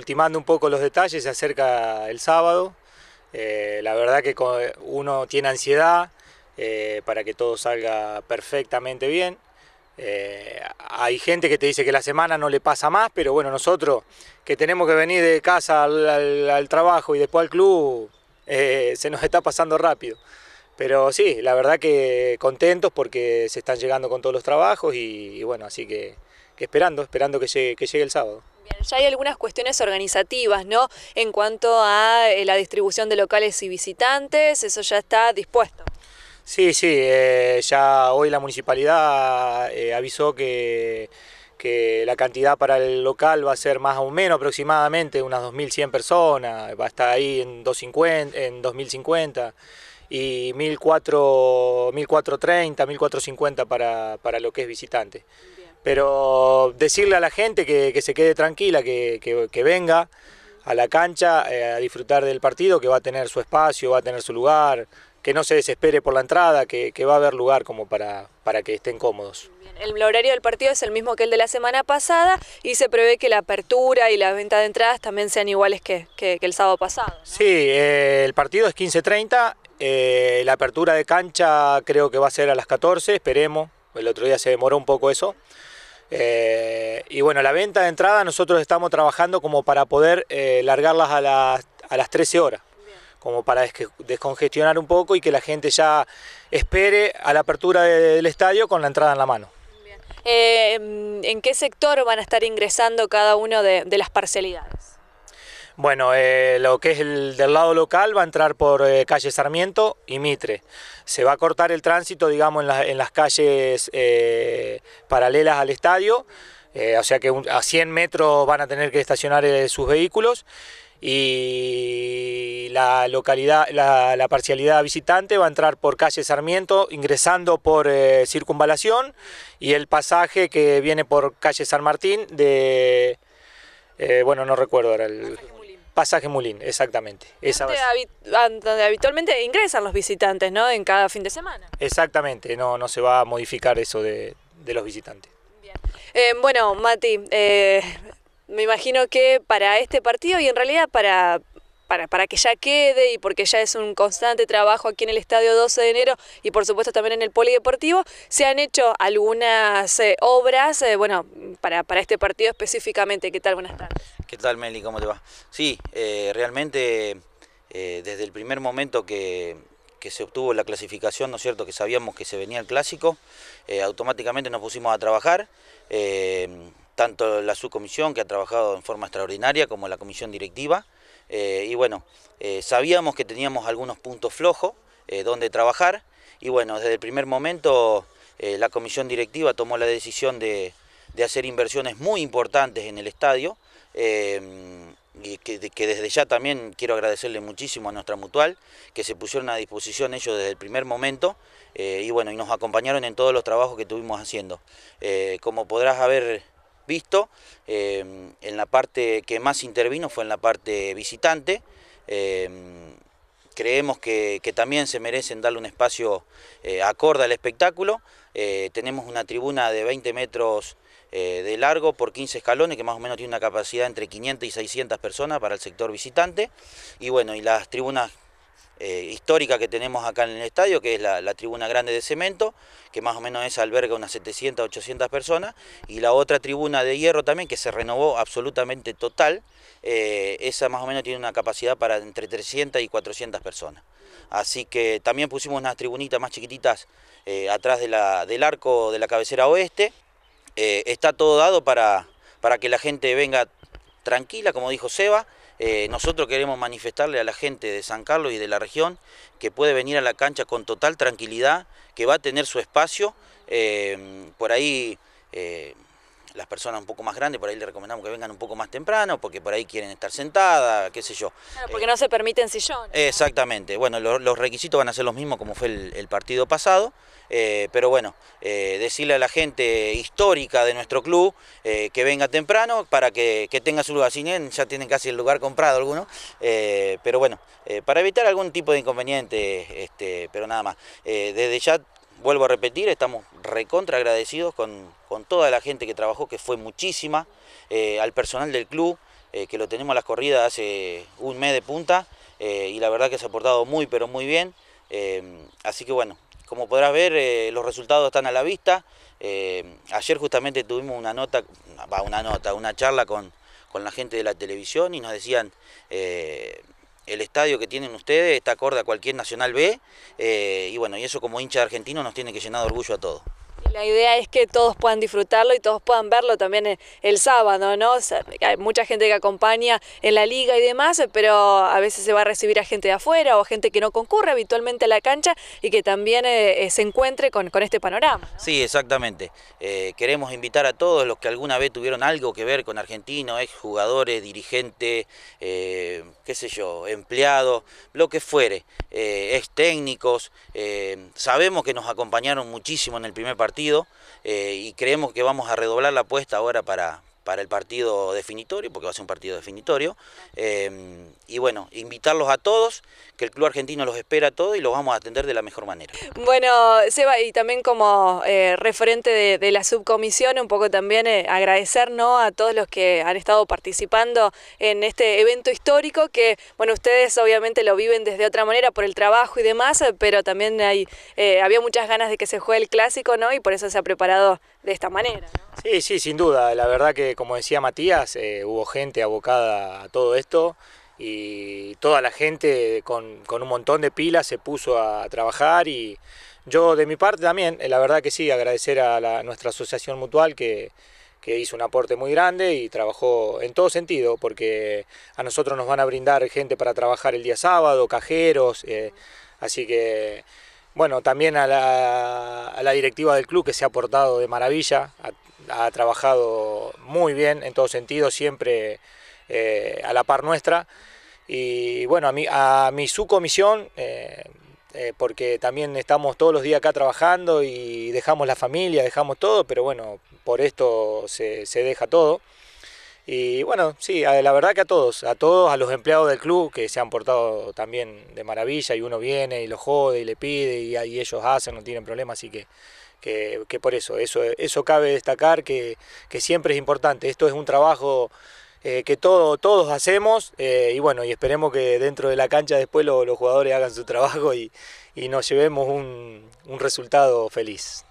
ultimando un poco los detalles, se acerca el sábado. Eh, la verdad que uno tiene ansiedad eh, para que todo salga perfectamente bien. Eh, hay gente que te dice que la semana no le pasa más, pero bueno, nosotros que tenemos que venir de casa al, trabajo y después al club, se nos está pasando rápido. Pero sí, la verdad que contentos porque se están llegando con todos los trabajos y bueno, así que esperando, esperando que llegue, que llegue el sábado. Bien, ya hay algunas cuestiones organizativas, ¿no? En cuanto a eh, la distribución de locales y visitantes, eso ya está dispuesto. Sí, sí, eh, ya hoy la municipalidad eh, avisó que, que, la cantidad para el local va a ser más o menos aproximadamente unas 2.100 personas, va a estar ahí en, 250, en 2.050 y 1.430, 1.450 para, para lo que es visitante. Pero decirle a la gente que, se quede tranquila, que, venga a la cancha eh, a disfrutar del partido, que va a tener su espacio, va a tener su lugar, que no se desespere por la entrada, que, va a haber lugar como para, que estén cómodos. El horario del partido es el mismo que el de la semana pasada y se prevé que la apertura y la venta de entradas también sean iguales que, el sábado pasado. Sí, eh, el partido es 15.30, eh, la apertura de cancha creo que va a ser a las 14, esperemos, el otro día se demoró un poco eso. Eh, y bueno, la venta de entrada nosotros estamos trabajando como para poder eh, largarlas a las, a las 13 horas, como para descongestionar un poco y que la gente ya espere a la apertura del estadio con la entrada en la mano. Eh, ¿En qué sector van a estar ingresando cada uno de, de las parcialidades? Bueno, eh, lo que es el del lado local va a entrar por eh, calle Sarmiento y Mitre. Se va a cortar el tránsito, digamos, en, las calles eh, paralelas al estadio, o sea que a 100 metros van a tener que estacionar sus vehículos y la localidad, la, parcialidad visitante va a entrar por calle Sarmiento, ingresando por circunvalación y el pasaje que viene por calle San Martín de, bueno, no recuerdo ahora el... Pasaje Mulín, exactamente. donde, habitualmente ingresan los visitantes, ¿no? En cada fin de semana. Exactamente, no, no se va a modificar eso de, los visitantes. Eh, bueno, Mati, eh, me imagino que para este partido y en realidad para para, que ya quede y porque ya es un constante trabajo aquí en el Estadio 12 de enero y por supuesto también en el Polideportivo, se han hecho algunas eh, obras, eh, bueno, para, este partido específicamente. ¿Qué tal? Buenas tardes. ¿Qué tal, Meli? ¿Cómo te va? Sí, eh, realmente desde el primer momento que, se obtuvo la clasificación, ¿no es cierto?, que sabíamos que se venía el clásico, automáticamente nos pusimos a trabajar, tanto la subcomisión que ha trabajado en forma extraordinaria como la comisión directiva. Eh, y bueno, eh, sabíamos que teníamos algunos puntos flojos eh, donde trabajar y bueno, desde el primer momento la comisión directiva tomó la decisión de, hacer inversiones muy importantes en el estadio y que, desde ya también quiero agradecerle muchísimo a nuestra mutual que se pusieron a disposición ellos desde el primer momento y bueno, y nos acompañaron en todos los trabajos que tuvimos haciendo. como podrás haber visto. Eh, en la parte que más intervino fue en la parte visitante. Eh, creemos que, también se merecen darle un espacio eh, acorde al espectáculo. tenemos una tribuna de 20 metros de largo por 15 escalones, que más o menos tiene una capacidad entre 500 y 600 personas para el sector visitante. Y bueno, y las tribunas eh, histórica que tenemos acá en el estadio, que es la, tribuna grande de cemento, que más o menos es alberga unas 700, 800 personas, y la otra tribuna de hierro también, que se renovó absolutamente total, eh, esa más o menos tiene una capacidad para entre 300 y 400 personas. Así que también pusimos unas tribunitas más chiquititas eh, atrás del arco de la cabecera oeste. está todo dado para, para que la gente venga tranquila, como dijo Seba, eh, nosotros queremos manifestarle a la gente de San Carlos y de la región que puede venir a la cancha con total tranquilidad, que va a tener su espacio. Eh, por ahí... Eh, las personas un poco más grandes, por ahí le recomendamos que vengan un poco más temprano, porque por ahí quieren estar sentadas, qué sé yo. porque eh, no se permiten sillones. Exactamente. Bueno, los requisitos van a ser los mismos como fue el, partido pasado, eh, pero bueno, eh, decirle a la gente histórica de nuestro club que venga temprano para que, tenga su lugar. Si bien ya tienen casi el lugar comprado algunos, pero bueno, para evitar algún tipo de inconveniente, este, pero nada más. desde ya vuelvo a repetir, estamos recontra agradecidos con, toda la gente que trabajó, que fue muchísima, eh, al personal del club, eh, que lo tenemos a las corridas hace un mes de punta, eh, y la verdad que se ha portado muy, pero muy bien. así que bueno, como podrás ver, los resultados están a la vista. ayer justamente tuvimos una nota, va, una nota, una charla con, con la gente de la televisión y nos decían el estadio que tienen ustedes está acorde a cualquier Nacional B eh, y bueno, y eso como hincha argentino nos tiene que llenar de orgullo a todos. La idea es que todos puedan disfrutarlo y todos puedan verlo también el sábado, ¿no? hay mucha gente que acompaña en la liga y demás, pero a veces se va a recibir a gente de afuera o gente que no concurre habitualmente a la cancha y que también eh, eh, se encuentre con, este panorama. Sí, exactamente. Eh, queremos invitar a todos los que alguna vez tuvieron algo que ver con argentinos, exjugadores, dirigentes, qué sé yo, empleados, lo que fuere, ex técnicos. sabemos que nos acompañaron muchísimo en el primer partido partido eh, y creemos que vamos a redoblar la apuesta ahora para, para el partido definitorio, porque va a ser un partido definitorio. Em, y bueno, invitarlos a todos, que el Club Argentino los espera a todos y los vamos a atender de la mejor manera. Bueno, Seba, y también como eh, referente de, la subcomisión, un poco también eh, agradecer a todos los que han estado participando en este evento histórico, que bueno, ustedes obviamente lo viven desde otra manera por el trabajo y demás, eh, pero también hay, había muchas ganas de que se juegue el clásico, ¿no? Y por eso se ha preparado de esta manera. ¿no? Sí, sí, sin duda. La verdad que, como decía Matías, eh, hubo gente abocada a todo esto y toda la gente con, un montón de pilas se puso a, trabajar y yo de mi parte también, eh, la verdad que sí, agradecer a nuestra asociación mutual que, hizo un aporte muy grande y trabajó en todo sentido, porque a nosotros nos van a brindar gente para trabajar el día sábado, cajeros, eh, así que bueno, también a la, directiva del club que se ha portado de maravilla, ha, trabajado muy bien en todo sentido, siempre eh, a la par nuestra. Y bueno, a mi, a mi subcomisión, eh, eh, porque también estamos todos los días acá trabajando y dejamos la familia, dejamos todo, pero bueno, por esto se deja todo. Y bueno, sí, la verdad que a todos, a todos, a los empleados del club que se han portado también de maravilla y uno viene y lo jode y le pide y, y ellos hacen, no tienen problema, así que, por eso, eso, eso cabe destacar que, siempre es importante. Esto es un trabajo eh, que todos hacemos eh, y bueno, y esperemos que dentro de la cancha después los jugadores hagan su trabajo y, nos llevemos un resultado feliz.